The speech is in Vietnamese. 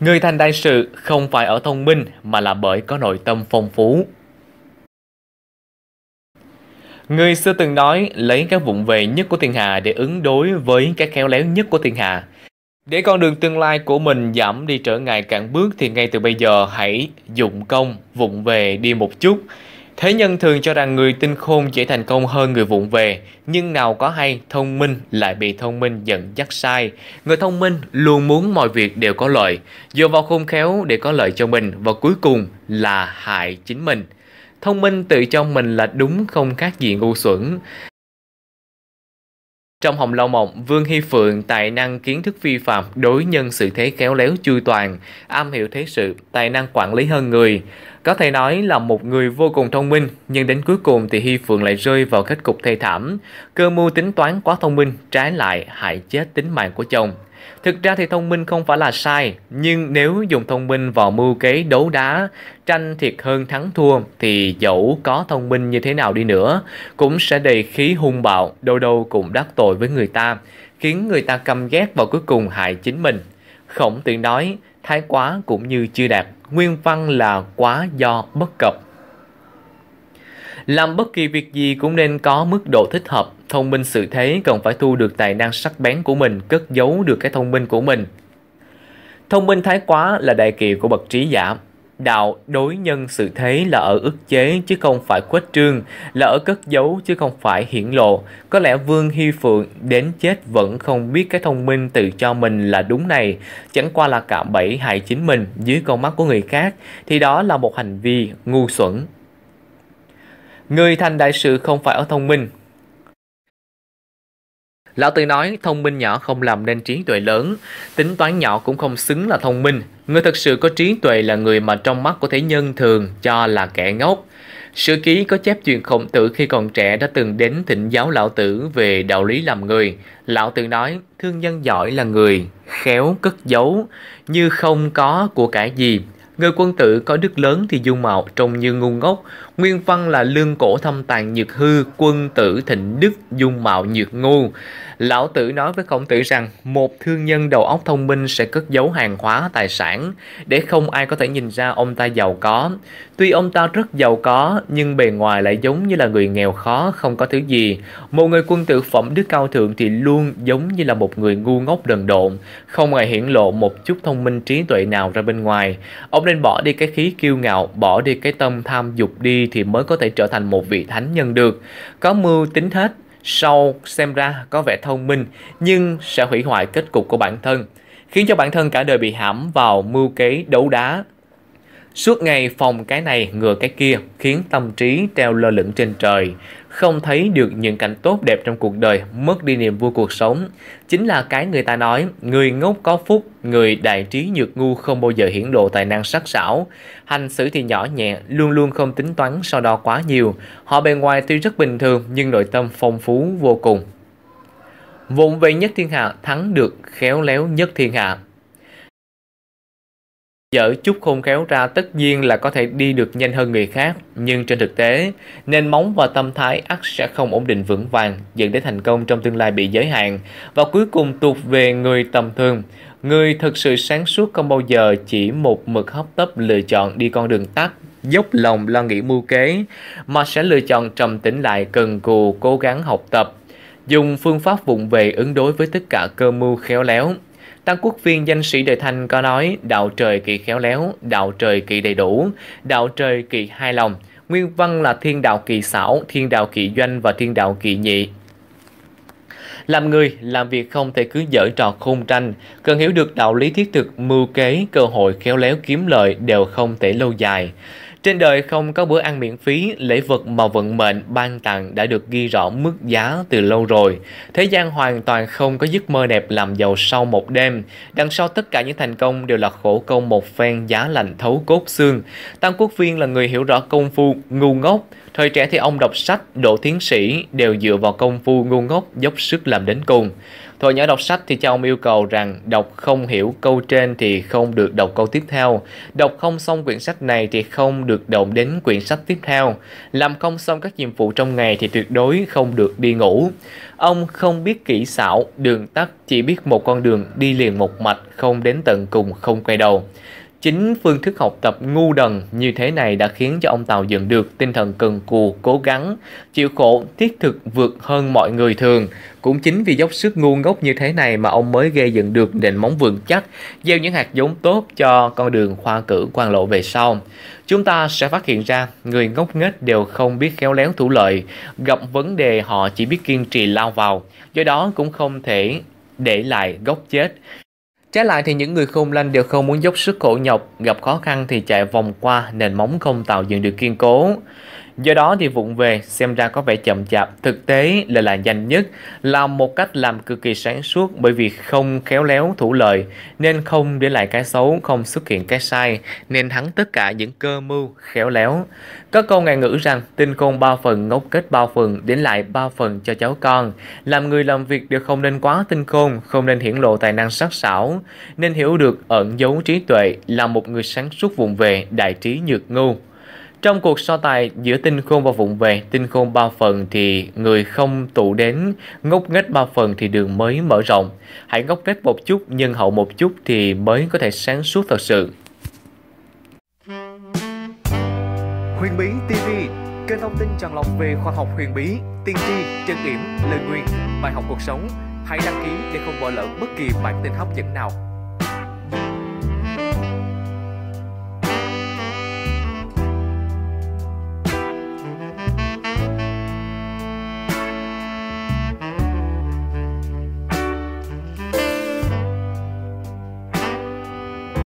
Người thành đại sự không phải ở thông minh mà là bởi có nội tâm phong phú. Người xưa từng nói lấy các vụng về nhất của thiên hạ để ứng đối với các khéo léo nhất của thiên hạ. Để con đường tương lai của mình giảm đi trở ngại cản bước thì ngay từ bây giờ hãy dụng công vụng về đi một chút Thế nhân thường cho rằng người tinh khôn dễ thành công hơn người vụng về, nhưng nào có hay thông minh lại bị thông minh dẫn dắt sai. Người thông minh luôn muốn mọi việc đều có lợi, dựa vào khôn khéo để có lợi cho mình và cuối cùng là hại chính mình. Thông minh tự cho mình là đúng không khác gì ngu xuẩn. Trong Hồng Lâu Mộng, Vương Hy Phượng tài năng kiến thức vi phạm, đối nhân sự thế khéo léo chu toàn, am hiểu thế sự, tài năng quản lý hơn người. Có thể nói là một người vô cùng thông minh, nhưng đến cuối cùng thì Hy Phượng lại rơi vào kết cục thê thảm. Cơ mưu tính toán quá thông minh, trái lại hại chết tính mạng của chồng. Thực ra thì thông minh không phải là sai, nhưng nếu dùng thông minh vào mưu kế đấu đá, tranh thiệt hơn thắng thua thì dẫu có thông minh như thế nào đi nữa, cũng sẽ đầy khí hung bạo, đâu đâu cũng đắc tội với người ta, khiến người ta căm ghét và cuối cùng hại chính mình. Khổng tiện nói, thái quá cũng như chưa đạt, nguyên văn là quá do bất cập. Làm bất kỳ việc gì cũng nên có mức độ thích hợp, thông minh sự thế cần phải thu được tài năng sắc bén của mình, cất giấu được cái thông minh của mình. Thông minh thái quá là đại kỵ của bậc trí giả. Đạo đối nhân sự thế là ở ức chế chứ không phải khuếch trương, là ở cất giấu chứ không phải hiển lộ. Có lẽ Vương Hy Phượng đến chết vẫn không biết cái thông minh tự cho mình là đúng này, chẳng qua là cạm bẫy hại chính mình dưới con mắt của người khác, thì đó là một hành vi ngu xuẩn. Người thành đại sự không phải ở thông minh. Lão Tử nói thông minh nhỏ không làm nên trí tuệ lớn, tính toán nhỏ cũng không xứng là thông minh. Người thật sự có trí tuệ là người mà trong mắt của thế nhân thường cho là kẻ ngốc. Sử ký có chép chuyện khổng tử khi còn trẻ đã từng đến thỉnh giáo lão tử về đạo lý làm người. Lão tử nói, thương nhân giỏi là người, khéo cất giấu, như không có của cải gì, Người quân tử có đức lớn thì dung mạo trông như ngu ngốc, nguyên văn là lương cổ thâm tàn nhược hư, quân tử thịnh đức, dung mạo nhược ngu. Lão tử nói với Khổng Tử rằng, một thương nhân đầu óc thông minh sẽ cất giấu hàng hóa, tài sản, để không ai có thể nhìn ra ông ta giàu có. Tuy ông ta rất giàu có, nhưng bề ngoài lại giống như là người nghèo khó, không có thứ gì. Một người quân tử phẩm đức cao thượng thì luôn giống như là một người ngu ngốc đần độn, không hề hiển lộ một chút thông minh trí tuệ nào ra bên ngoài. Ông nên bỏ đi cái khí kiêu ngạo, bỏ đi cái tâm tham dục đi thì mới có thể trở thành một vị thánh nhân được. Có mưu tính hết, sau xem ra có vẻ thông minh nhưng sẽ hủy hoại kết cục của bản thân, khiến cho bản thân cả đời bị hãm vào mưu kế đấu đá. Suốt ngày phòng cái này ngừa cái kia, khiến tâm trí treo lơ lửng trên trời, không thấy được những cảnh tốt đẹp trong cuộc đời, mất đi niềm vui cuộc sống. Chính là cái người ta nói, người ngốc có phúc, người đại trí nhược ngu không bao giờ hiển lộ tài năng sắc sảo. Hành xử thì nhỏ nhẹ, luôn luôn không tính toán so đo quá nhiều. Họ bề ngoài tuy rất bình thường nhưng nội tâm phong phú vô cùng. Vốn về nhất thiên hạ thắng được khéo léo nhất thiên hạ. Dở chút khôn khéo ra tất nhiên là có thể đi được nhanh hơn người khác, nhưng trên thực tế, nền móng và tâm thái ắt sẽ không ổn định vững vàng, dẫn đến thành công trong tương lai bị giới hạn, và cuối cùng tụt về người tầm thường. Người thực sự sáng suốt không bao giờ chỉ một mực hấp tấp lựa chọn đi con đường tắt, dốc lòng lo nghĩ mưu kế, mà sẽ lựa chọn trầm tĩnh lại cần cù cố gắng học tập, dùng phương pháp vụng về ứng đối với tất cả cơ mưu khéo léo, Tăng Quốc Viên danh sĩ đời Thanh có nói đạo trời kỳ khéo léo, đạo trời kỳ đầy đủ, đạo trời kỳ hài lòng. Nguyên văn là thiên đạo kỳ xảo, thiên đạo kỳ doanh và thiên đạo kỳ nhị. Làm người, làm việc không thể cứ dở trò khung tranh, cần hiểu được đạo lý thiết thực, mưu kế, cơ hội khéo léo kiếm lợi đều không thể lâu dài. Trên đời không có bữa ăn miễn phí, lễ vật mà vận mệnh ban tặng đã được ghi rõ mức giá từ lâu rồi. Thế gian hoàn toàn không có giấc mơ đẹp làm giàu sau một đêm. Đằng sau tất cả những thành công đều là khổ công một phen giá lạnh thấu cốt xương. Tam Quốc Viên là người hiểu rõ công phu, ngu ngốc. Thời trẻ thì ông đọc sách, độ tiến sĩ đều dựa vào công phu ngu ngốc dốc sức làm đến cùng. Thôi nhỏ đọc sách thì cha ông yêu cầu rằng đọc không hiểu câu trên thì không được đọc câu tiếp theo. Đọc không xong quyển sách này thì không được động đến quyển sách tiếp theo. Làm không xong các nhiệm vụ trong ngày thì tuyệt đối không được đi ngủ. Ông không biết kỹ xảo, đường tắt, chỉ biết một con đường đi liền một mạch không đến tận cùng không quay đầu. Chính phương thức học tập ngu đần như thế này đã khiến cho ông Tàu dựng được tinh thần cần cù, cố gắng, chịu khổ, thiết thực vượt hơn mọi người thường. Cũng chính vì dốc sức ngu ngốc như thế này mà ông mới gây dựng được nền móng vững chắc, gieo những hạt giống tốt cho con đường khoa cử quan lộ về sau. Chúng ta sẽ phát hiện ra người ngốc nghếch đều không biết khéo léo thủ lợi, gặp vấn đề họ chỉ biết kiên trì lao vào, do đó cũng không thể để lại gốc chết. Trái lại thì những người khung lanh đều không muốn dốc sức khổ nhọc, gặp khó khăn thì chạy vòng qua, nền móng không tạo dựng được kiên cố. Do đó thì vụng về xem ra có vẻ chậm chạp, thực tế là là nhanh nhất, là một cách làm cực kỳ sáng suốt bởi vì không khéo léo thủ lợi nên không để lại cái xấu, không xuất hiện cái sai nên thắng tất cả những cơ mưu khéo léo. Có câu ngạn ngữ rằng tinh khôn ba phần, ngốc kết ba phần, đến lại ba phần cho cháu con. Làm người làm việc đều không nên quá tinh khôn, không nên hiển lộ tài năng sắc sảo, nên hiểu được ẩn giấu trí tuệ là một người sáng suốt vùng về đại trí nhược ngu. Trong cuộc so tài giữa tinh khôn và vụng về, tinh khôn 3 phần thì người không tụ đến, ngốc nghếch 3 phần thì đường mới mở rộng. Hãy ngốc nghếch một chút, nhân hậu một chút thì mới có thể sáng suốt thật sự. Huyền Bí TV, kênh thông tin tràn lọc về khoa học huyền bí, tiên tri, chân điểm, lời nguyên bài học cuộc sống. Hãy đăng ký để không bỏ lỡ bất kỳ bản tin hấp dẫn nào.